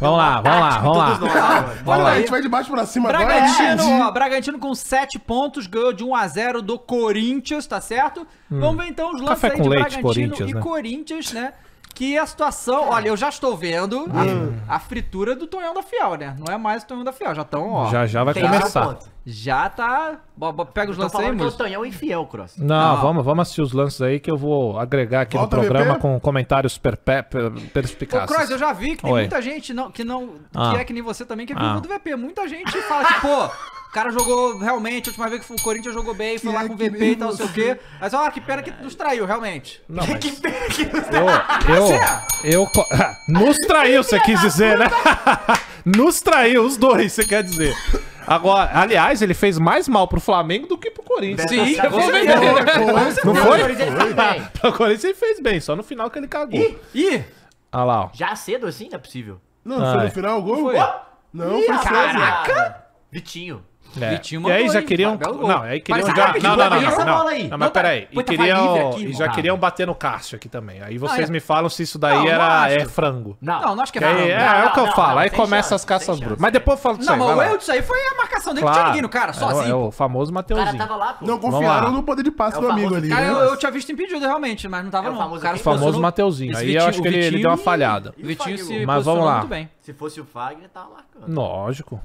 Vamos lá, vamos lá, vamos lá. Vamos lá. A gente vai de baixo pra cima Bragantino, agora. Ó, Bragantino com 7 pontos, ganhou de 1 a 0 do Corinthians, tá certo? Hum. Vamos ver então os lances aí de leite, Bragantino Corinthians, e né? Corinthians, né? Que a situação, olha, eu já estou vendo a, hum. a fritura do Tonhão da Fiel, né? Não é mais o Tonhão da Fiel, já estão, ó. Já já vai tá começar. Já tá. Bo- bo- Pega os Eu tô lances aí, é o Tonhão infiel, Cross. Não, vamos, vamos assistir os lances aí que eu vou agregar aqui Volta, no programa com comentários perpe- per- Ô, perspicazes. Cross, eu já vi que tem Oi. muita gente não, que não. Ah. Que é que nem você também, que é Ah. do VP. Muita gente fala que, tipo, pô, o cara jogou realmente, a última vez que o Corinthians jogou bem, foi e lá com o VP e tal, não sei o quê. Mas olha que pena que nos traiu, realmente. Não, mas... que pena que nos traiu. Eu, eu, eu, nos traiu, você quis dizer, né? nos traiu, os dois, você quer dizer. Agora, aliás, ele fez mais mal pro Flamengo do que pro Corinthians. Sim, Sim foi bem. Não foi? Pro Corinthians ele fez bem, só no final que ele cagou. Ih! Ih. Ah lá, ó. Já cedo assim? Não é possível. Não, ah, foi no final o gol? Não, foi, não, foi cedo. Caraca! Vitinho. É. E, e aí já queriam. É não, aí queriam mas, já. não, não, não, não, não, não. mas peraí. E, queriam, aqui, já queriam bater no Cássio aqui também. Aí vocês me falam se isso daí era é frango. Não, não, não acho que é frango. É, o que eu falo. Aí começa as caças brutas. Mas depois eu falo disso aí. Não, o erro disso aí foi a marcação dele que tinha ninguém no cara, sozinho. É, assim. é o famoso Mateuzinho. O cara tava lá, Não confiaram no poder de passe é do amigo ali. Cara, né? eu tinha visto impedido realmente, mas não tava não. O famoso Mateuzinho. Aí eu acho que ele deu uma falhada. Mas vamos lá. Se fosse o Fagner, tava tá. marcando. Lógico.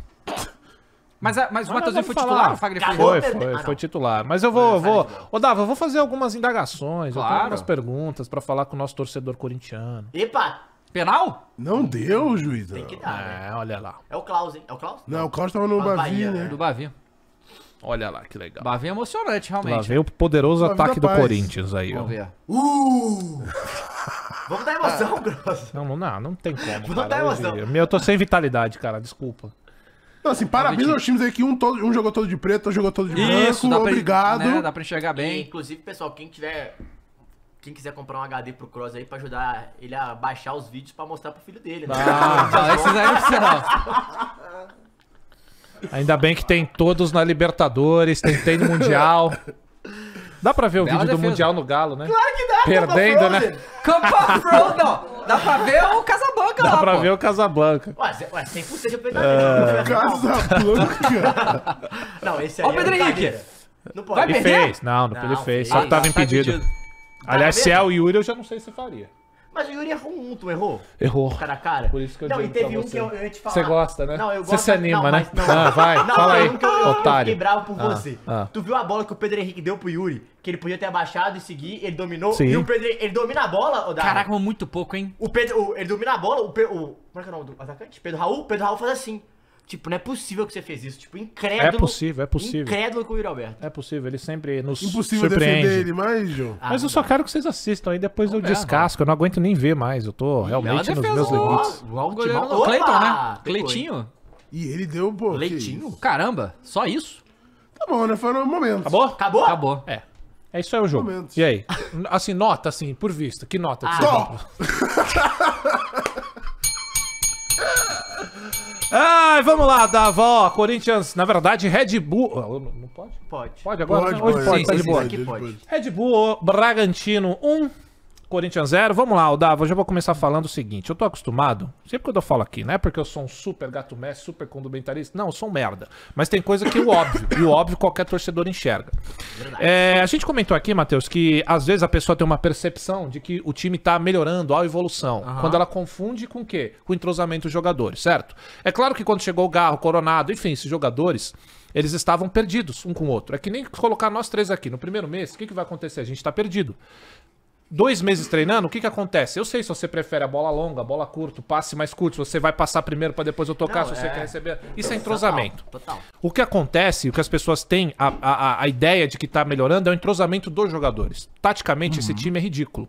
Mas, mas o Matheusinho foi titular, o Fagner foi, foi, foi, titular. Mas eu vou, vou... Ô, Dava, eu vou fazer algumas indagações, claro. eu tenho algumas perguntas pra falar com o nosso torcedor corintiano. Epa! Penal? Não deu, juiz. Tem que dar, né? É, né? olha lá. É o Klaus, hein? É o Klaus? Não, o Klaus tava no Bavi, Bahia, né? né? Do Bavi. Olha lá, que legal. Bavi é emocionante, realmente. Lá o poderoso ataque do Corinthians aí, Vamos ó. Ver. Uh! Vamos dar emoção, Grosso. Ah. Não, não, não, não tem como. Vamos cara. dar emoção. Eu, eu, eu tô sem vitalidade, cara, desculpa. Não, assim, parabéns aos times aí que um, todo, um jogou todo de preto, outro jogou todo de branco. Isso, dá obrigado. Pra, né, dá pra enxergar bem. E, inclusive, pessoal, quem tiver quem quiser comprar um HD pro Cross aí pra ajudar ele a baixar os vídeos pra mostrar pro filho dele, né? Ah, esses aí é Ainda bem que tem todos na Libertadores, tem, tem no Mundial. Dá pra ver o Bela vídeo defesa. do Mundial no Galo, né? Claro que dá, Perdendo, né? Copa Frozen, não. Dá pra ver o Casablanca Dá lá, Dá pra pô. ver o Casablanca. Ué, cê- ué 100% de é. aproveitamento. Casablanca. Não, esse aí Ó o é Pedro Henrique. Não pode. Vai Ele perder? fez. Não, não, Não, ele fez. Só que tava Tá impedido. Aliás, tá se é o Yuri, eu já não sei se faria. Mas o Yuri errou um, tu errou? Errou. Cara a cara. Por isso que eu não, digo e teve um você. que eu, eu ia te falar. Você gosta, né? Não, eu gosto. Você se anima, não, né? Mas, não, ah, vai, não, fala aí, um eu, eu, otário. fiquei bravo por ah, você. Ah. Tu viu a bola que o Pedro Henrique deu pro Yuri? Que ele podia ter abaixado e seguir, ele dominou. Sim. E o Pedro, ele domina a bola, Odara. Caraca, muito pouco, hein? O Pedro, o, ele domina a bola, o, o como é que é o nome do atacante? Pedro Raul, Pedro Raul faz assim. Tipo, não é possível que você fez isso. Tipo, é incrédulo. É possível, é possível. Incrédulo com o Yuri Alberto. É possível, ele sempre nos Impossível surpreende. defender ele mais, João. Ah, Mas eu só quero que vocês assistam aí, depois eu é, descasco. Eu não aguento nem ver mais. Eu tô é realmente nos meus limites. o do Cleiton, né? Cleitinho. E ele deu, pô. Leitinho? Caramba, só isso? Tá bom, né? Foi no momento. Acabou? Acabou? Acabou. É. É isso aí o jogo. Momentos. E aí? Assim, nota, assim, por vista. Que nota que ah, você vamos lá, Davó, Corinthians, na verdade, Red Bull. Não pode? Pode. Pode agora? Pode, não, pode, pode, pode, pode, pode, pode. Red Bull, Bragantino 1, um. Corinthians 0. Vamos lá, Aldava. Eu já vou começar falando o seguinte. Eu tô acostumado, sempre que eu falo aqui, não é porque eu sou um super gato mestre, super condumentarista. Não, eu sou um merda. Mas tem coisa que é o óbvio. e o óbvio qualquer torcedor enxerga. É, a gente comentou aqui, Matheus, que às vezes a pessoa tem uma percepção de que o time tá melhorando, a evolução. Uhum. Quando ela confunde com o quê? Com o entrosamento dos jogadores, certo? É claro que quando chegou o Garro, o Coronado, enfim, esses jogadores eles estavam perdidos um com o outro. É que nem colocar nós três aqui. No primeiro mês, o que, que vai acontecer? A gente está perdido dois meses treinando, o que que acontece? Eu sei se você prefere a bola longa, a bola curta, passe mais curto, se você vai passar primeiro para depois eu tocar, Não, se você é... quer receber. Isso é entrosamento. Total, total. O que acontece, o que as pessoas têm, a, a, a ideia de que tá melhorando é o entrosamento dos jogadores. Taticamente, uhum. esse time é ridículo.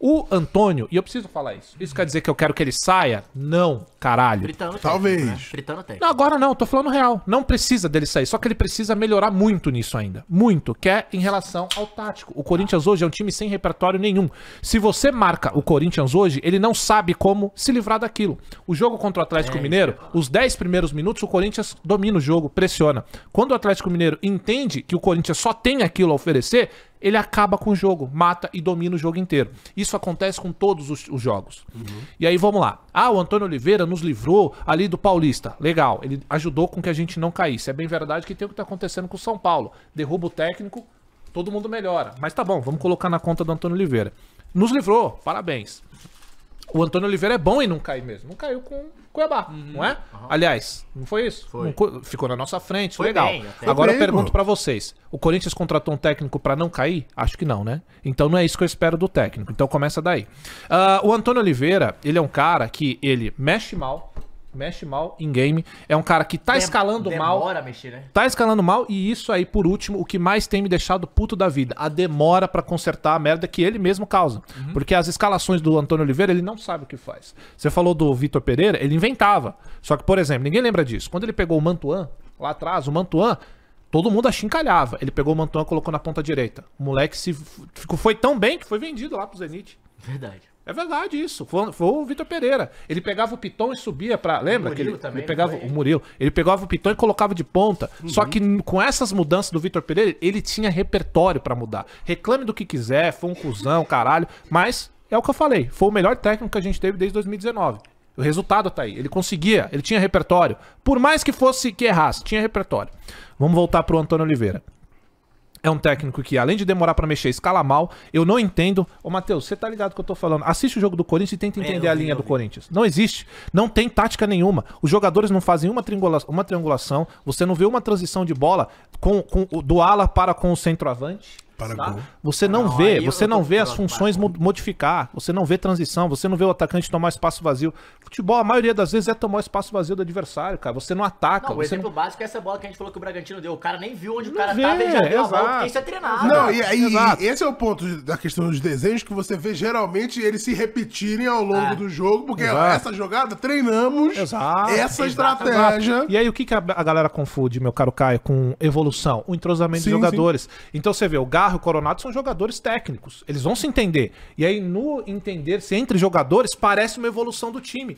O Antônio, e eu preciso falar isso. Isso quer dizer que eu quero que ele saia? Não, caralho. É Talvez. Tem, né? É não, agora não, tô falando real. Não precisa dele sair. Só que ele precisa melhorar muito nisso ainda. Muito. Que é em relação ao tático. O Corinthians hoje é um time sem repertório nenhum. Se você marca o Corinthians hoje, ele não sabe como se livrar daquilo. O jogo contra o Atlético é, Mineiro, é os 10 primeiros minutos, o Corinthians domina o jogo, pressiona. Quando o Atlético Mineiro entende que o Corinthians só tem aquilo a oferecer, ele acaba com o jogo, mata e domina o jogo inteiro. Isso acontece com todos os, os jogos. Uhum. E aí vamos lá. Ah, o Antônio Oliveira nos livrou ali do Paulista. Legal, ele ajudou com que a gente não caísse. É bem verdade que tem o que está acontecendo com o São Paulo. Derruba o técnico, todo mundo melhora. Mas tá bom, vamos colocar na conta do Antônio Oliveira. Nos livrou, parabéns o Antônio Oliveira é bom e não cai mesmo. Não caiu com o Cuiabá, uhum, não é? Uhum. Aliás, não foi isso? Foi. Não, ficou na nossa frente, foi legal. Bem, Agora eu pergunto para vocês: o Corinthians contratou um técnico para não cair? Acho que não, né? Então não é isso que eu espero do técnico. Então começa daí. Uh, o Antônio Oliveira, ele é um cara que ele mexe mal, mexe mal em game. É um cara que tá Dem escalando demora mal. Demora mexer, né? Tá escalando mal e isso aí, por último, o que mais tem me deixado puto da vida. A demora para consertar a merda que ele mesmo causa. Uhum. Porque as escalações do Antônio Oliveira, ele não sabe o que faz. Você falou do Vitor Pereira, ele inventava. Só que, por exemplo, ninguém lembra disso. Quando ele pegou o Mantuan, lá atrás, o Mantuan, todo mundo achincalhava. Ele pegou o Mantuan e colocou na ponta direita. O moleque se, ficou, foi tão bem que foi vendido lá pro Zenit. Verdade. É verdade isso. Foi, foi o Vitor Pereira. Ele pegava o Piton e subia para, lembra o que ele, também, ele pegava o Murilo, ele pegava o Piton e colocava de ponta. Uhum. Só que com essas mudanças do Vitor Pereira, ele tinha repertório para mudar. Reclame do que quiser, foi um cuzão, caralho, mas é o que eu falei, foi o melhor técnico que a gente teve desde 2019. O resultado tá aí. Ele conseguia, ele tinha repertório. Por mais que fosse que errasse, tinha repertório. Vamos voltar pro Antônio Oliveira é um técnico que, além de demorar para mexer, escala mal. Eu não entendo. Ô, Matheus, você tá ligado que eu tô falando? Assiste o jogo do Corinthians e tenta é, entender é, a linha do Corinthians. Não existe. Não tem tática nenhuma. Os jogadores não fazem uma, triangula uma triangulação. Você não vê uma transição de bola com, com do ala para com o centroavante tá? Você não vê, você não vê as funções modificar, você não vê transição, você não vê o atacante tomar espaço vazio. Futebol, a maioria das vezes é tomar espaço vazio do adversário, cara. Você não ataca. Não, o exemplo não... básico é essa bola que a gente falou que o Bragantino deu. O cara nem viu onde não o cara vê, tava, já deu exato. a bola, porque isso é treinado. Não, e, e, esse é o ponto da questão dos desenhos que você vê geralmente eles se repetirem ao longo é. do jogo, porque exato. essa jogada treinamos exato. essa estratégia. E aí o que, que a galera confunde, meu caro Caio, com evolução? O entrosamento sim, dos jogadores. Sim. Então você vê, o Garro Scarra e o Coronado são jogadores técnicos. Eles vão se entender. E aí, no entender-se entre jogadores, parece uma evolução do time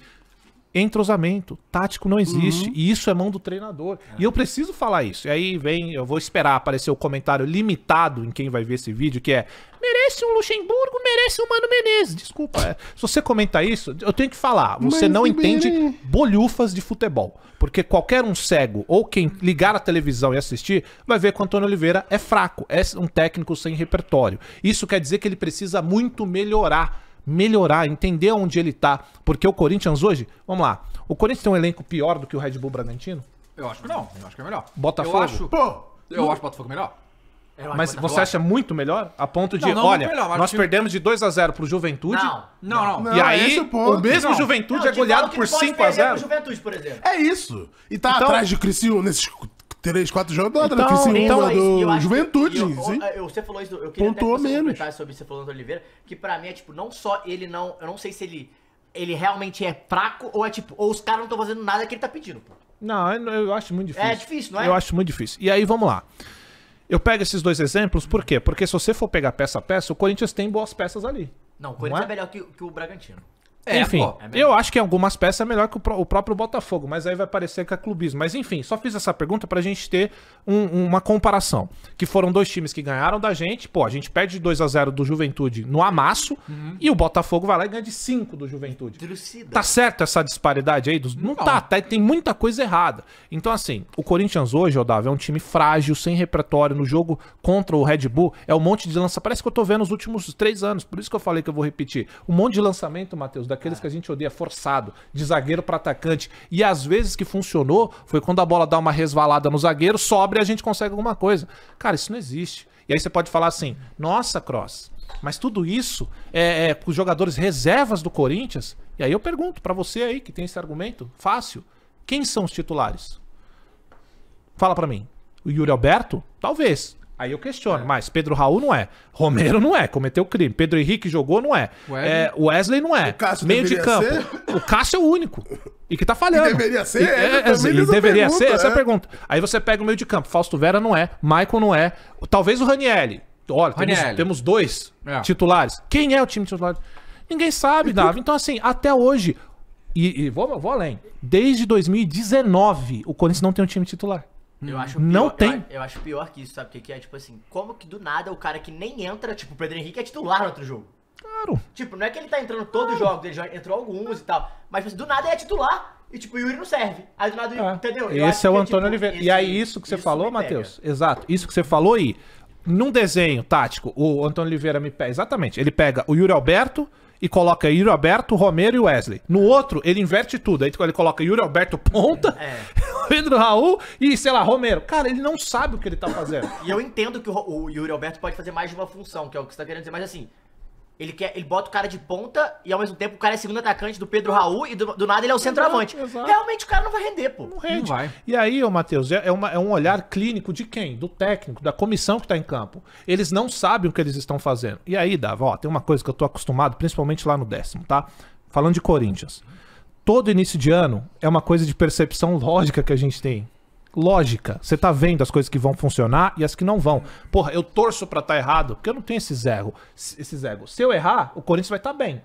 entrosamento. Tático não existe. Uhum. E isso é mão do treinador. E é. eu preciso falar isso. E aí vem, eu vou esperar aparecer o comentário limitado em quem vai ver esse vídeo, que é merece um Luxemburgo, merece um Mano Menezes. Desculpa. É. Se você comentar isso, eu tenho que falar. Você Mas não entende bem. bolhufas de futebol. Porque qualquer um cego ou quem ligar a televisão e assistir vai ver que o Antônio Oliveira é fraco, é um técnico sem repertório. Isso quer dizer que ele precisa muito melhorar melhorar, entender onde ele tá. Porque o Corinthians hoje, vamos lá, o Corinthians tem um elenco pior do que o Red Bull Bragantino? Eu acho que não, eu acho que é melhor. Botafogo? Eu acho, Pô, eu acho Botafogo melhor. Eu mas você acha muito melhor? A ponto de, não, não, olha, melhor, nós perdemos de 2 a 0 pro Juventude. Não, não, não. E aí, é o, o, mesmo Juventude é goleado por 5 a 0 Juventude, por exemplo. É isso. E tá então, atrás de Criciúma, nesses três, quatro jogadas, né? então, né? Criciúma, então, é do eu Juventude. Que, eu, você falou isso, eu queria Pontuou até menos. sobre você falando do Oliveira, que pra mim é tipo, não só ele não. Eu não sei se ele, ele realmente é fraco ou é tipo, ou os caras não estão fazendo nada que ele tá pedindo, pô. Não, eu acho muito difícil. É difícil, não é? Eu acho muito difícil. E aí, vamos lá. Eu pego esses dois exemplos, por quê? Porque se você for pegar peça a peça, o Corinthians tem boas peças ali. Não, o Corinthians não é? é melhor que, que o Bragantino. É, enfim, pô, é eu acho que algumas peças é melhor que o, o, próprio Botafogo, mas aí vai parecer que é clubismo. Mas enfim, só fiz essa pergunta pra gente ter um, uma comparação. Que foram dois times que ganharam da gente. Pô, a gente perde de 2 a 0 do Juventude no amasso uhum. e o Botafogo vai lá e ganha de 5 do Juventude. Tá certo essa disparidade aí? Dos... Não, Não tá, até tá, tem muita coisa errada. Então assim, o Corinthians hoje, Odávio, é um time frágil, sem repertório no jogo contra o Red Bull. É um monte de lança. Parece que eu tô vendo os últimos três anos. Por isso que eu falei que eu vou repetir. Um monte de lançamento, Matheus, da daqueles que a gente odeia, forçado, de zagueiro para atacante. E às vezes que funcionou foi quando a bola dá uma resvalada no zagueiro, sobra e a gente consegue alguma coisa. Cara, isso não existe. E aí você pode falar assim: nossa, Cross, mas tudo isso é, é com os jogadores reservas do Corinthians. E aí eu pergunto para você aí que tem esse argumento, fácil: quem são os titulares? Fala para mim. O Yuri Alberto? Talvez. Aí eu questiono, é. mas Pedro Raul não é. Romero não é, cometeu crime. Pedro Henrique jogou, não é. é Wesley não é. O Meio de campo. Ser? O Cássio é o único. E que tá falhando. E deveria ser? E, é, é, é e deveria pergunta, ser? Essa é a é. pergunta. Aí você pega o meio de campo. Fausto Vera não é. Michael não é. Talvez o Ranielli. Olha, Ranieri. Temos, temos, dois é. titulares. Quem é o time titular? Ninguém sabe, Davi. Então, assim, até hoje. E, e vou, vou além. Desde 2019, o Corinthians não tem um time titular. Eu hum. acho pior, não tem. Eu, eu, acho pior que isso, sabe? o que é tipo assim, como que do nada o cara que nem entra, tipo, o Pedro Henrique é titular no outro jogo. Claro. Tipo, não é que ele tá entrando todos os jogos ele já entrou alguns e tal. Mas tipo, assim, do nada ele é titular. E tipo, o Yuri não serve. Aí do nada, é. entendeu? esse é o é, Antônio é, tipo, Oliveira. E aí, isso que você isso falou, Matheus. Exato. Isso que você falou aí. Num desenho tático, o Antônio Oliveira me pega. Exatamente. Ele pega o Yuri Alberto, e coloca Yuri Alberto, Romero e Wesley. No outro, ele inverte tudo. Aí ele coloca Yuri Alberto ponta, é. Pedro Raul e, sei lá, Romero. Cara, ele não sabe o que ele tá fazendo. E eu entendo que o, o Yuri Alberto pode fazer mais de uma função, que é o que você tá querendo dizer, mas assim, ele, quer, ele bota o cara de ponta e ao mesmo tempo o cara é segundo atacante do Pedro Raul e do, do nada ele é o centroavante. Realmente o cara não vai render, pô. Não rende. Não vai. E aí, ô Matheus, é, é, uma, é um olhar clínico de quem? Do técnico, da comissão que tá em campo. Eles não sabem o que eles estão fazendo. E aí, Dava, ó, tem uma coisa que eu tô acostumado, principalmente lá no décimo, tá? Falando de Corinthians. Todo início de ano é uma coisa de percepção lógica que a gente tem lógica. Você tá vendo as coisas que vão funcionar e as que não vão. Porra, eu torço para estar tá errado, porque eu não tenho esses erros. Esses erros. Se eu errar, o Corinthians vai estar tá bem.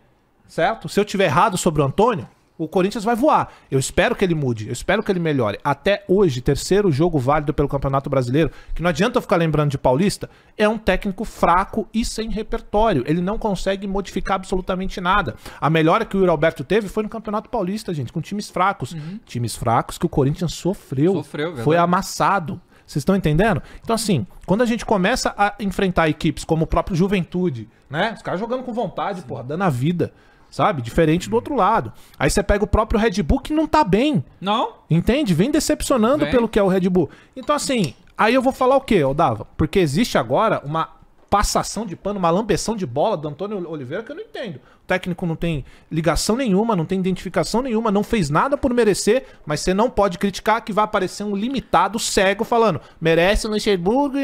Certo? Se eu tiver errado sobre o Antônio, o Corinthians vai voar. Eu espero que ele mude, eu espero que ele melhore. Até hoje, terceiro jogo válido pelo Campeonato Brasileiro, que não adianta eu ficar lembrando de Paulista, é um técnico fraco e sem repertório. Ele não consegue modificar absolutamente nada. A melhora que o Yuri Alberto teve foi no Campeonato Paulista, gente, com times fracos. Uhum. Times fracos que o Corinthians sofreu, sofreu foi amassado. Vocês estão entendendo? Então, assim, quando a gente começa a enfrentar equipes como o próprio Juventude, né? Os caras jogando com vontade, Sim. porra, dando a vida sabe? Diferente do outro lado. Aí você pega o próprio Red Bull que não tá bem. Não. Entende? Vem decepcionando Vem. pelo que é o Red Bull. Então, assim, aí eu vou falar o quê, Dava? Porque existe agora uma passação de pano, uma lambeção de bola do Antônio Oliveira que eu não entendo. O técnico não tem ligação nenhuma, não tem identificação nenhuma, não fez nada por merecer, mas você não pode criticar que vai aparecer um limitado cego falando, merece o Luxemburgo.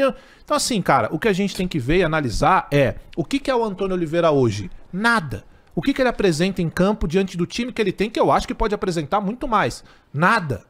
Então, assim, cara, o que a gente tem que ver e analisar é o que, que é o Antônio Oliveira hoje? Nada. O que, que ele apresenta em campo diante do time que ele tem, que eu acho que pode apresentar muito mais? Nada.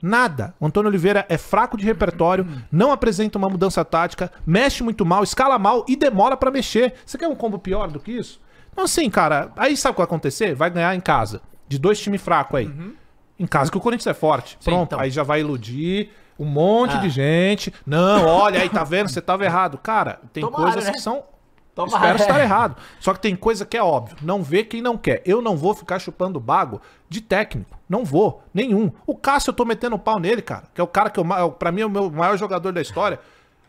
Nada. O Antônio Oliveira é fraco de repertório, não apresenta uma mudança tática, mexe muito mal, escala mal e demora para mexer. Você quer um combo pior do que isso? Então, assim, cara, aí sabe o que vai acontecer? Vai ganhar em casa. De dois times fracos aí. Uhum. Em casa que o Corinthians é forte. Sim, Pronto. Então. Aí já vai iludir um monte ah. de gente. Não, olha aí, tá vendo? Você tava errado. Cara, tem Tomara, coisas né? que são Tomara. Então, Espero é. estar errado. Só que tem coisa que é óbvio. Não vê quem não quer. Eu não vou ficar chupando bago de técnico. Não vou. Nenhum. O Cássio, eu tô metendo o pau nele, cara. Que é o cara que, eu, pra mim, é o meu maior jogador da história.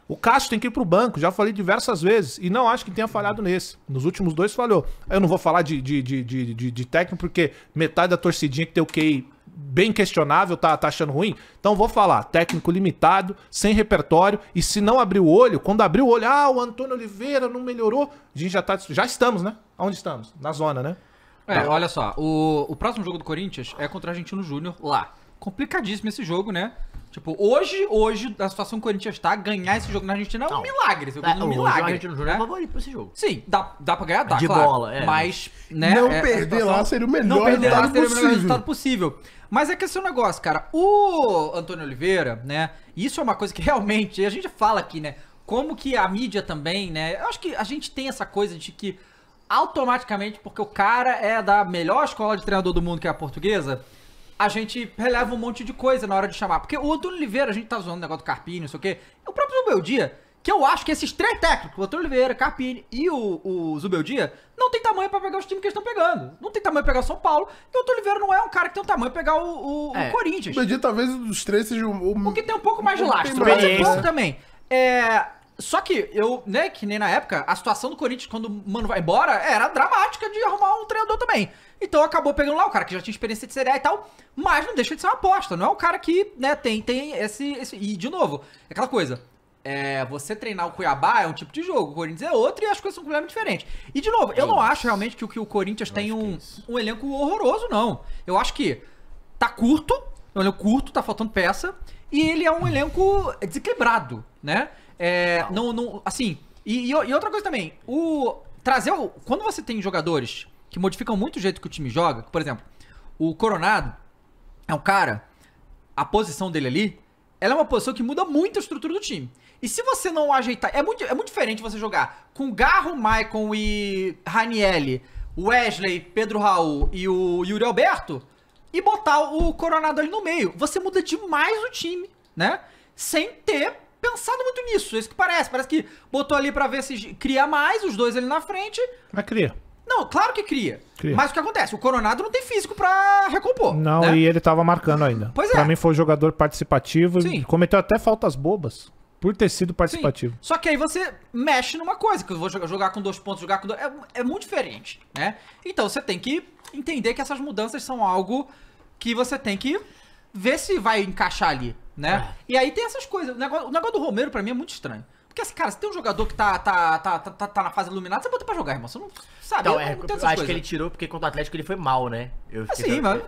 O Cássio tem que ir pro banco, já falei diversas vezes. E não acho que tenha falhado nesse. Nos últimos dois falhou. Eu não vou falar de, de, de, de, de técnico, porque metade da torcidinha que tem o QI bem questionável, tá, tá achando ruim? Então vou falar, técnico limitado, sem repertório, e se não abrir o olho, quando abrir o olho, ah, o Antônio Oliveira não melhorou, a gente já tá, já estamos, né? Onde estamos? Na zona, né? É, olha só, o, o próximo jogo do Corinthians é contra o Argentino Júnior lá complicadíssimo esse jogo, né? Tipo, hoje, hoje, a situação que o Corinthians tá, ganhar esse jogo na Argentina é um milagre. Você é, um milagre. A Argentina não é né? é favorito pra esse jogo. Sim, dá, dá pra ganhar, dá, De claro. bola, é. Mas, né... Não é, é perder situação, lá seria o melhor Não perder lá seria possível. o melhor resultado possível. Mas é que esse é o um negócio, cara. O Antônio Oliveira, né? Isso é uma coisa que realmente, a gente fala aqui, né? Como que a mídia também, né? Eu acho que a gente tem essa coisa de que automaticamente, porque o cara é da melhor escola de treinador do mundo, que é a portuguesa a gente releva um monte de coisa na hora de chamar. Porque o Antônio Oliveira, a gente tá zoando o negócio do Carpini, não sei o quê. O próprio Zubeldia, que eu acho que esses três técnicos, o Antônio Oliveira, Carpini e o, o Zubeldia, não tem tamanho para pegar os times que eles estão pegando. Não tem tamanho pra pegar São Paulo. E o Antônio Oliveira não é um cara que tem um tamanho pra pegar o, o, é. o Corinthians. O Zubeldia talvez dos três seja o... O que tem um pouco mais de lastro. Mas um é pouco também. É, só que eu, né, que nem na época, a situação do Corinthians quando o Mano vai embora era dramática de arrumar um treinador também. Então acabou pegando lá o cara que já tinha experiência de Série A e tal, mas não deixa de ser uma aposta, não é o cara que, né, tem, tem esse, esse... E, de novo, é aquela coisa, é, você treinar o Cuiabá é um tipo de jogo, o Corinthians é outro e as coisas são completamente diferentes. E, de novo, eu não acho realmente que o, que o Corinthians tem um, é um elenco horroroso, não. Eu acho que tá curto, é um elenco curto, tá faltando peça, e ele é um elenco desequilibrado, né? É, não, não, assim, e, e, outra coisa também, o trazer o, quando você tem jogadores que modificam muito o jeito que o time joga, por exemplo, o Coronado é um cara, a posição dele ali, ela é uma posição que muda muito a estrutura do time. E se você não ajeitar, é muito, é muito diferente você jogar com Garro, Maicon e Ranielli, Wesley, Pedro Raul e o Yuri Alberto e botar o Coronado ali no meio. Você muda demais o time, né? Sem ter pensado muito nisso, é isso que parece. Parece que botou ali para ver se cria mais os dois ali na frente. Mas cria. Não, claro que cria. cria. Mas o que acontece? O Coronado não tem físico para recompor. Não, né? e ele tava marcando ainda. Pois é. Pra mim foi um jogador participativo. Sim. Cometeu até faltas bobas. Por ter sido participativo. Sim. Só que aí você mexe numa coisa, que eu vou jogar com dois pontos, jogar com dois. É, é muito diferente, né? Então você tem que entender que essas mudanças são algo que você tem que ver se vai encaixar ali né? E aí tem essas coisas. O negócio, o negócio do Romero, para mim, é muito estranho. Porque, assim, cara, se tem um jogador que tá, tá, tá, tá, tá na fase iluminada, você bota pra jogar, irmão. Você não sabe. Então, é, não acho que ele tirou porque contra o Atlético ele foi mal, né? Eu assim, mas...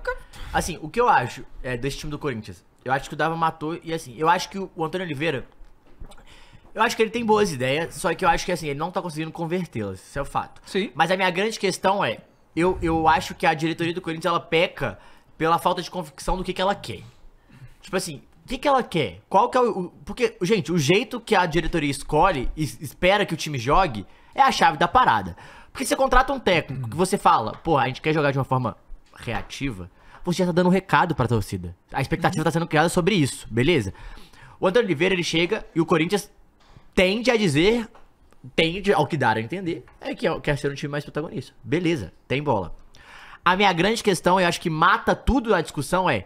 Assim, o que eu acho é, desse time do Corinthians? Eu acho que o Dava matou e, assim, eu acho que o Antônio Oliveira... Eu acho que ele tem boas ideias, só que eu acho que, assim, ele não tá conseguindo convertê-las. Isso é o fato. Sim. Mas a minha grande questão é... Eu, eu acho que a diretoria do Corinthians, ela peca pela falta de convicção do que, que ela quer. Tipo assim, o que, que ela quer? Qual que é o. Porque, gente, o jeito que a diretoria escolhe e espera que o time jogue é a chave da parada. Porque você contrata um técnico que você fala, pô, a gente quer jogar de uma forma reativa, você já tá dando um recado pra torcida. A expectativa uhum. tá sendo criada sobre isso, beleza? O Antônio Oliveira, ele chega e o Corinthians tende a dizer, tende, ao que dar a entender, é que é quer ser um time mais protagonista. Beleza, tem bola. A minha grande questão, eu acho que mata tudo a discussão, é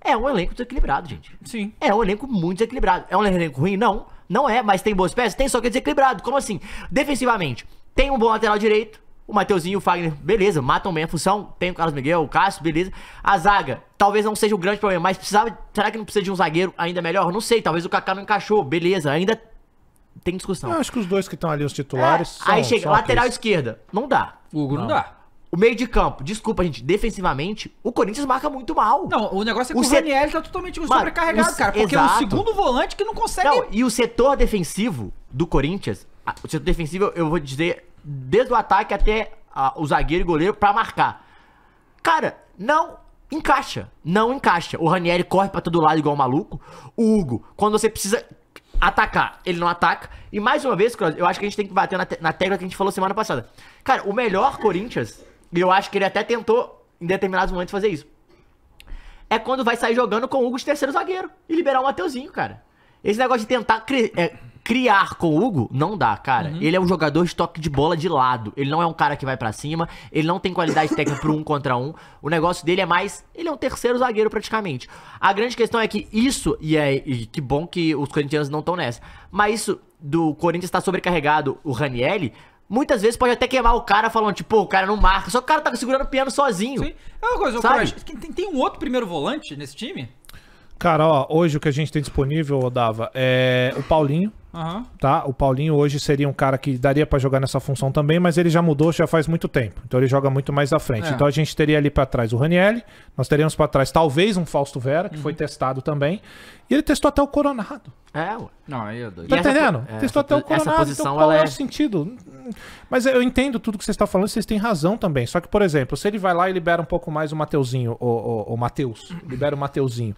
é um elenco desequilibrado, gente. Sim. É um elenco muito desequilibrado. É um elenco ruim? Não. Não é, mas tem boas peças? Tem, só que é desequilibrado. Como assim? Defensivamente, tem um bom lateral direito. O Mateuzinho e o Fagner, beleza, matam bem a função. Tem o Carlos Miguel, o Cássio, beleza. A zaga, talvez não seja o grande problema, mas precisava. Será que não precisa de um zagueiro ainda melhor? Não sei, talvez o Kaká não encaixou, beleza. Ainda tem discussão. Eu acho que os dois que estão ali, os é, titulares. É, são, aí chega, lateral aqueles. esquerda, não dá. Hugo não, não dá. O meio de campo, desculpa, gente, defensivamente, o Corinthians marca muito mal. Não, o negócio é que o, o set... Raniel tá totalmente Mano, sobrecarregado, o... cara. Porque Exato. é o segundo volante que não consegue. Não, e o setor defensivo do Corinthians, o setor defensivo, eu vou dizer, desde o ataque até a, o zagueiro e goleiro para marcar. Cara, não encaixa. Não encaixa. O Ranieri corre para todo lado igual um maluco. O Hugo, quando você precisa atacar, ele não ataca. E mais uma vez, eu acho que a gente tem que bater na, te na tecla que a gente falou semana passada. Cara, o melhor Corinthians e eu acho que ele até tentou, em determinados momentos, fazer isso. É quando vai sair jogando com o Hugo de terceiro zagueiro e liberar o Mateuzinho, cara. Esse negócio de tentar cri é, criar com o Hugo, não dá, cara. Uhum. Ele é um jogador de toque de bola de lado. Ele não é um cara que vai para cima. Ele não tem qualidade técnica pro um contra um. O negócio dele é mais. Ele é um terceiro zagueiro praticamente. A grande questão é que isso. E, é, e que bom que os corintianos não estão nessa. Mas isso do Corinthians estar tá sobrecarregado, o Ranielli Muitas vezes pode até queimar o cara falando, tipo, o cara não marca. Só que o cara tá segurando o piano sozinho. Sim. É uma coisa, sabe? tem, tem um outro primeiro volante nesse time? Cara, ó, hoje o que a gente tem disponível, Dava, é o Paulinho. Uhum. Tá? O Paulinho hoje seria um cara que daria para jogar nessa função também, mas ele já mudou já faz muito tempo. Então ele joga muito mais à frente. É. Então a gente teria ali para trás o Raniel, nós teríamos para trás talvez um Fausto Vera, que uhum. foi testado também. E ele testou até o Coronado. É, Não, aí eu dou. Tá entendendo? Po... É, Testou até o coronado, então qual é o é sentido? Mas eu entendo tudo que vocês estão falando, vocês têm razão também. Só que, por exemplo, se ele vai lá e libera um pouco mais o Mateuzinho, o, o, o Mateus, libera o Mateuzinho.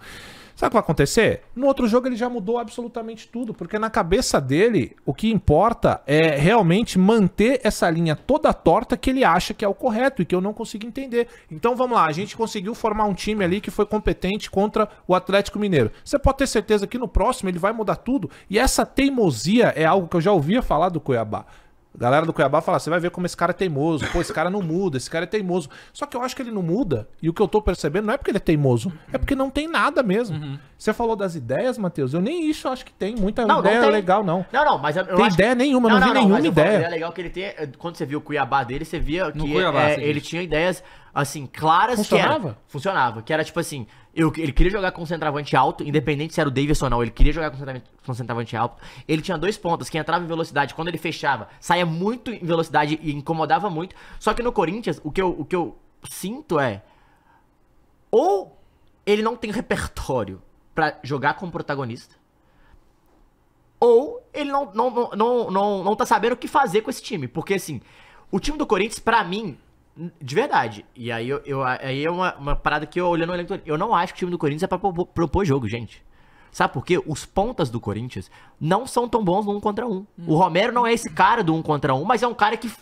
Sabe o que vai acontecer? No outro jogo ele já mudou absolutamente tudo, porque na cabeça dele o que importa é realmente manter essa linha toda torta que ele acha que é o correto e que eu não consigo entender. Então vamos lá, a gente conseguiu formar um time ali que foi competente contra o Atlético Mineiro. Você pode ter certeza que no próximo ele vai mudar tudo e essa teimosia é algo que eu já ouvia falar do Cuiabá. A galera do Cuiabá fala: você vai ver como esse cara é teimoso. Pô, esse cara não muda, esse cara é teimoso. Só que eu acho que ele não muda. E o que eu tô percebendo não é porque ele é teimoso, é porque não tem nada mesmo. Uhum. Você falou das ideias, Matheus. Eu nem isso acho que tem. Muita não, ideia não tem. legal, não. Não, não, mas eu Tem acho ideia que... nenhuma, não, não vi não, nenhuma mas ideia. Falo, é legal que ele tem. Quando você viu o Cuiabá dele, você via que Cuiabá, é, ele tinha ideias assim, claras Funcionava? que era. Funcionava. Que era tipo assim, eu, ele queria jogar com um centroavante alto, independente se era o Davis ou não, ele queria jogar com um centroavante alto. Ele tinha dois pontas que entrava em velocidade, quando ele fechava, saía muito em velocidade e incomodava muito. Só que no Corinthians, o que eu, o que eu sinto é ou ele não tem repertório para jogar como protagonista, ou ele não, não, não, não, não tá sabendo o que fazer com esse time. Porque, assim, o time do Corinthians, para mim, de verdade. E aí, eu, eu aí é uma, uma, parada que eu olhando o elenco. Eu não acho que o time do Corinthians é pra propor, propor jogo, gente. Sabe por quê? Os pontas do Corinthians não são tão bons no um contra um. Hum. O Romero não é esse cara do um contra um, mas é um cara que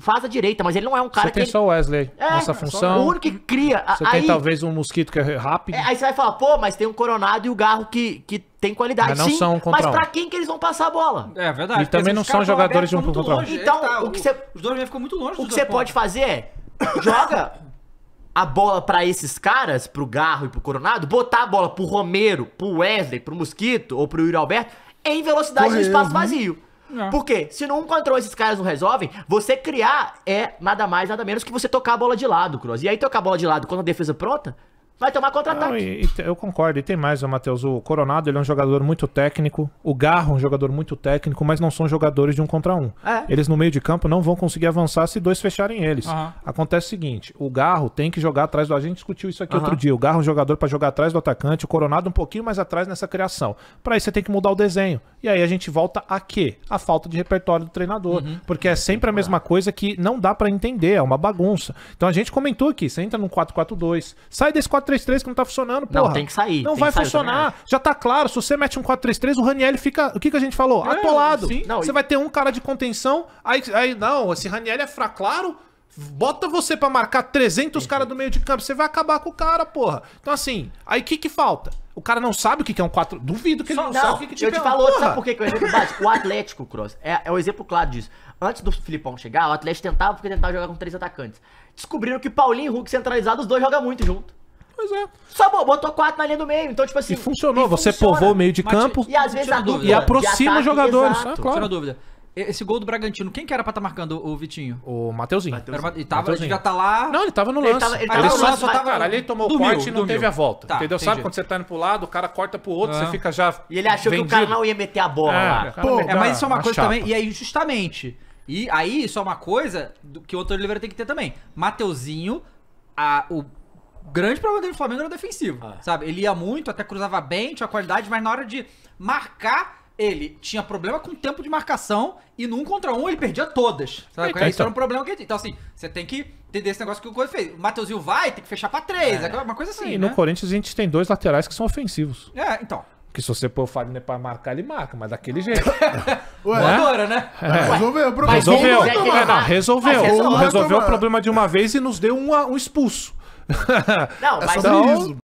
faz a direita, mas ele não é um cara você que. Você tem só o Wesley é, nessa função. O único que cria. Você aí, tem talvez um mosquito que é rápido. É, aí você vai falar, pô, mas tem o um Coronado e o Garro que, que tem qualidade. Mas não Sim, são um contra mas pra quem que eles vão passar a bola? É verdade. E também não são jogadores de um contra um. Então, tá, o que você. Os dois já ficam muito longe. O que você pode fazer é joga a bola para esses caras, pro Garro e pro Coronado, botar a bola pro Romero, pro Wesley, pro Mosquito ou pro Yuri Alberto em velocidade no espaço vazio. É. porque Se não um contra esses caras não resolvem, você criar é nada mais, nada menos que você tocar a bola de lado, Cruz. E aí tocar a bola de lado quando a defesa pronta, Vai tomar contra-ataque. eu concordo. E tem mais, Matheus. O Coronado ele é um jogador muito técnico. O Garro é um jogador muito técnico, mas não são jogadores de um contra um. É. Eles no meio de campo não vão conseguir avançar se dois fecharem eles. Uhum. Acontece o seguinte: o Garro tem que jogar atrás do. A gente discutiu isso aqui uhum. outro dia. O Garro é um jogador para jogar atrás do atacante, o Coronado um pouquinho mais atrás nessa criação. Para isso você tem que mudar o desenho. E aí a gente volta a quê? A falta de repertório do treinador. Uhum. Porque é sempre a mesma coisa que não dá para entender, é uma bagunça. Então a gente comentou aqui: você entra num 4-4-2, sai desse 4 4-3-3 que não tá funcionando, porra. Não, tem que sair. Não vai funcionar. Já tá claro, se você mete um 4-3-3, o Raniel fica. O que, que a gente falou? É, Atolado. Sim. Não, você e... vai ter um cara de contenção, aí, aí não, esse Raniel é fraco, claro. Bota você para marcar 300 caras do meio de campo, você vai acabar com o cara, porra. Então assim, aí o que que falta? O cara não sabe o que, que é um 4. Duvido que ele Só, não, não sabe o que, que te tipo Eu te é falo, porra. sabe por que, que é o exemplo básico? O Atlético, Cross, é, é o exemplo claro disso. Antes do Filipão chegar, o Atlético tentava porque tentava jogar com três atacantes. Descobriram que Paulinho e Hulk centralizados, os dois jogam muito junto. Pois é. Só botou quatro na linha do meio. Então, tipo assim. E funcionou. E você funciona. povou o meio de campo. E às vezes a dúvida. E aproxima os jogadores. Exato. Ah, claro. Tira dúvida. Esse gol do Bragantino, quem que era pra estar tá marcando o Vitinho? O Mateuzinho. Mateuzinho. e tava, Mateuzinho. Ele já tá lá. Não, ele tava no lance. Ele, tava, ele, tava ele só, lance, só tava. Cara, ali ele tomou o corte e não dormiu. teve a volta. Tá, entendeu? Entendi. Sabe quando você tá indo pro lado, o cara corta pro outro, ah. você fica já. E ele achou vendido. que o cara não ia meter a bola é, lá. Pô, é, mas isso é uma coisa chapa. também. E aí, justamente. E aí, isso é uma coisa que o outro Oliveira tem que ter também. Mateuzinho, a, o grande problema dele do Flamengo era defensivo, ah. sabe? Ele ia muito, até cruzava bem, tinha qualidade, mas na hora de marcar, ele tinha problema com o tempo de marcação e no um contra um ele perdia todas. Sabe? Então, Isso era um problema que ele tinha. Então, assim, você tem que entender esse negócio que o Corinthians fez. O Matheusinho vai, tem que fechar pra três, é. uma coisa assim. E né? no Corinthians a gente tem dois laterais que são ofensivos. É, então. Que se você pôr o Fagner pra marcar, ele marca, mas daquele jeito. Ué, né? Adora, né? É. Resolveu o problema. Resolveu. resolveu. Resolveu, resolveu o problema de uma vez e nos deu um, um expulso. Não, é mas... não.